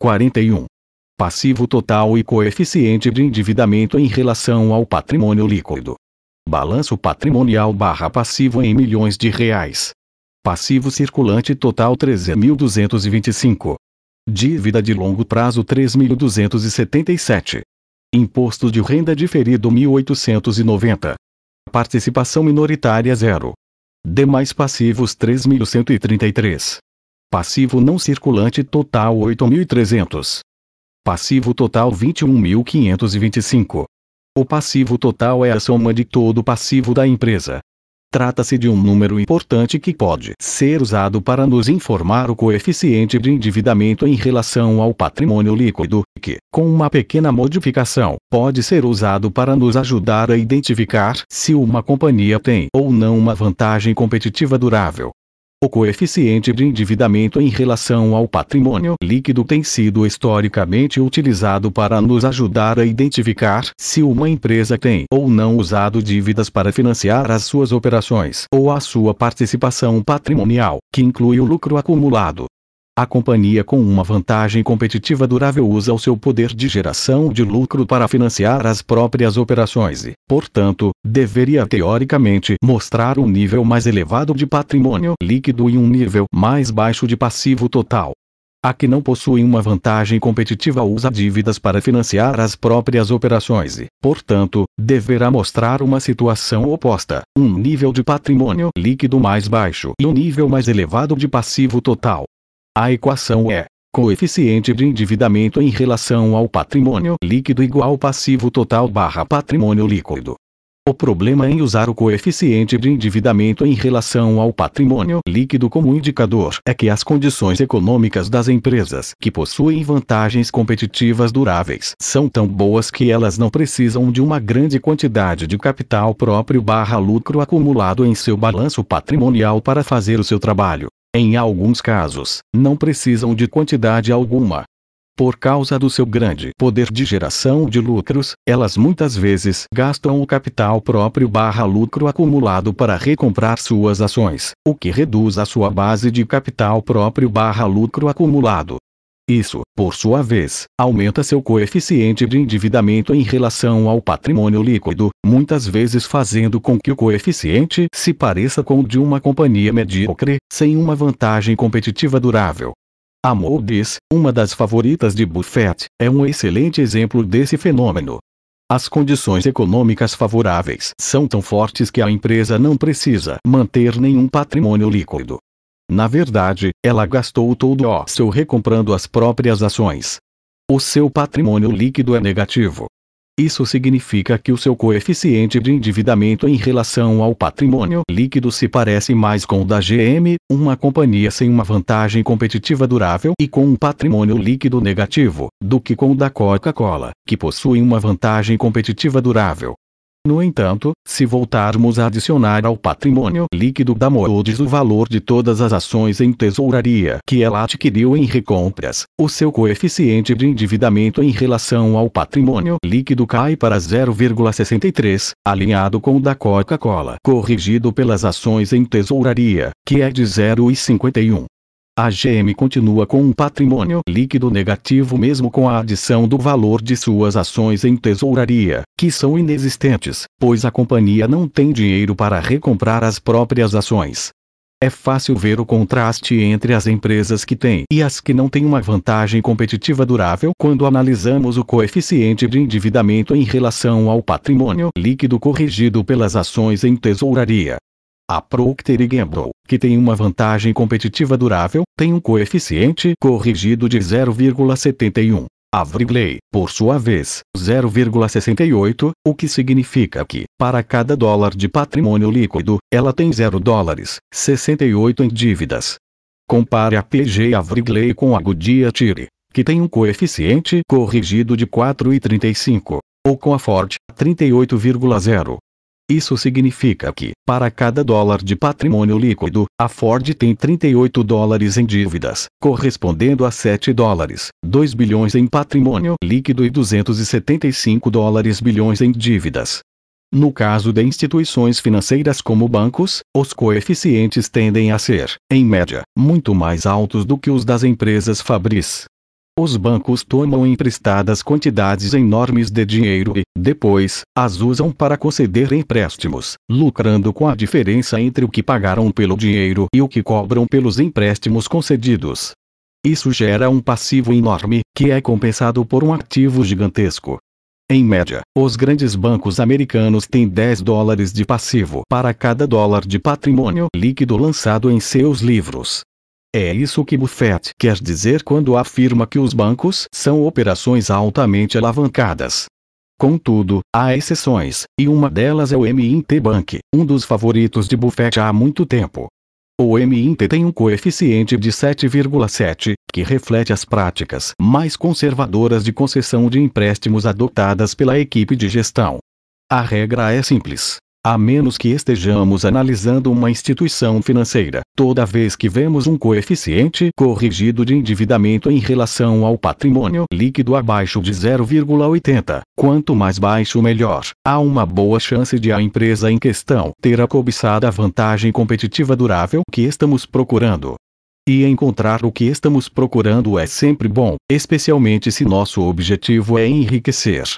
41. Passivo total e coeficiente de endividamento em relação ao patrimônio líquido. Balanço patrimonial barra passivo em milhões de reais. Passivo circulante total 13.225. Dívida de longo prazo 3.277. Imposto de renda diferido 1.890. Participação minoritária zero. Demais passivos 3.133. Passivo não circulante total 8.300. Passivo total 21.525. O passivo total é a soma de todo o passivo da empresa. Trata-se de um número importante que pode ser usado para nos informar o coeficiente de endividamento em relação ao patrimônio líquido, que, com uma pequena modificação, pode ser usado para nos ajudar a identificar se uma companhia tem ou não uma vantagem competitiva durável. O coeficiente de endividamento em relação ao patrimônio líquido tem sido historicamente utilizado para nos ajudar a identificar se uma empresa tem ou não usado dívidas para financiar as suas operações ou a sua participação patrimonial, que inclui o lucro acumulado. A companhia com uma vantagem competitiva durável usa o seu poder de geração de lucro para financiar as próprias operações e, portanto, deveria teoricamente mostrar um nível mais elevado de patrimônio líquido e um nível mais baixo de passivo total. A que não possui uma vantagem competitiva usa dívidas para financiar as próprias operações e, portanto, deverá mostrar uma situação oposta, um nível de patrimônio líquido mais baixo e um nível mais elevado de passivo total. A equação é coeficiente de endividamento em relação ao patrimônio líquido igual passivo total barra patrimônio líquido. O problema em usar o coeficiente de endividamento em relação ao patrimônio líquido como indicador é que as condições econômicas das empresas que possuem vantagens competitivas duráveis são tão boas que elas não precisam de uma grande quantidade de capital próprio barra lucro acumulado em seu balanço patrimonial para fazer o seu trabalho. Em alguns casos, não precisam de quantidade alguma. Por causa do seu grande poder de geração de lucros, elas muitas vezes gastam o capital próprio barra lucro acumulado para recomprar suas ações, o que reduz a sua base de capital próprio barra lucro acumulado. Isso, por sua vez, aumenta seu coeficiente de endividamento em relação ao patrimônio líquido, muitas vezes fazendo com que o coeficiente se pareça com o de uma companhia medíocre, sem uma vantagem competitiva durável. A Moody's, uma das favoritas de Buffett, é um excelente exemplo desse fenômeno. As condições econômicas favoráveis são tão fortes que a empresa não precisa manter nenhum patrimônio líquido. Na verdade, ela gastou todo o seu recomprando as próprias ações. O seu patrimônio líquido é negativo. Isso significa que o seu coeficiente de endividamento em relação ao patrimônio líquido se parece mais com o da GM, uma companhia sem uma vantagem competitiva durável e com um patrimônio líquido negativo, do que com o da Coca-Cola, que possui uma vantagem competitiva durável. No entanto, se voltarmos a adicionar ao patrimônio líquido da Moody's o valor de todas as ações em tesouraria que ela adquiriu em recompras, o seu coeficiente de endividamento em relação ao patrimônio líquido cai para 0,63, alinhado com o da Coca-Cola, corrigido pelas ações em tesouraria, que é de 0,51 a GM continua com um patrimônio líquido negativo mesmo com a adição do valor de suas ações em tesouraria, que são inexistentes, pois a companhia não tem dinheiro para recomprar as próprias ações. É fácil ver o contraste entre as empresas que têm e as que não têm uma vantagem competitiva durável quando analisamos o coeficiente de endividamento em relação ao patrimônio líquido corrigido pelas ações em tesouraria. A Procter Gamble, que tem uma vantagem competitiva durável, tem um coeficiente corrigido de 0,71. A Wrigley, por sua vez, 0,68, o que significa que, para cada dólar de patrimônio líquido, ela tem 0 dólares, 68 em dívidas. Compare a a Wrigley com a Goodyear Tire, que tem um coeficiente corrigido de 4,35, ou com a Ford, 38,0. Isso significa que, para cada dólar de patrimônio líquido, a Ford tem 38 dólares em dívidas, correspondendo a 7 dólares, 2 bilhões em patrimônio líquido e 275 dólares bilhões em dívidas. No caso de instituições financeiras como bancos, os coeficientes tendem a ser, em média, muito mais altos do que os das empresas fabris. Os bancos tomam emprestadas quantidades enormes de dinheiro e, depois, as usam para conceder empréstimos, lucrando com a diferença entre o que pagaram pelo dinheiro e o que cobram pelos empréstimos concedidos. Isso gera um passivo enorme, que é compensado por um ativo gigantesco. Em média, os grandes bancos americanos têm 10 dólares de passivo para cada dólar de patrimônio líquido lançado em seus livros. É isso que Buffett quer dizer quando afirma que os bancos são operações altamente alavancadas. Contudo, há exceções, e uma delas é o MINT Bank, um dos favoritos de Buffett há muito tempo. O MINT tem um coeficiente de 7,7, que reflete as práticas mais conservadoras de concessão de empréstimos adotadas pela equipe de gestão. A regra é simples. A menos que estejamos analisando uma instituição financeira, toda vez que vemos um coeficiente corrigido de endividamento em relação ao patrimônio líquido abaixo de 0,80, quanto mais baixo melhor, há uma boa chance de a empresa em questão ter a cobiçada vantagem competitiva durável que estamos procurando. E encontrar o que estamos procurando é sempre bom, especialmente se nosso objetivo é enriquecer.